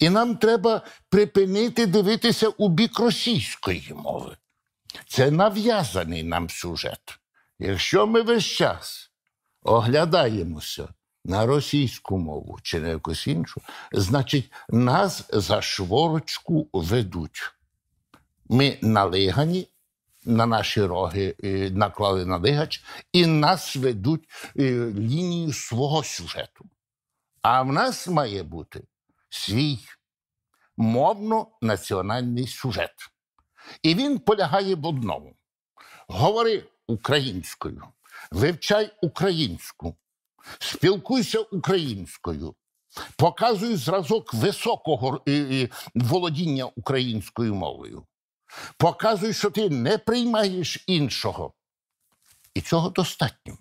І нам треба припинити дивитися у бік російської мови. Це нав'язаний нам сюжет. Якщо ми весь час оглядаємося на російську мову чи на якусь іншу, значить нас за шворочку ведуть. Ми налигані. На наші роги е, наклали налигач, і нас ведуть е, лінію свого сюжету. А в нас має бути свій мовно-національний сюжет. І він полягає в одному: говори українською, вивчай українську, спілкуйся українською, показуй зразок високого е, е, володіння українською мовою. Показуй, що ти не приймаєш іншого. І цього достатньо.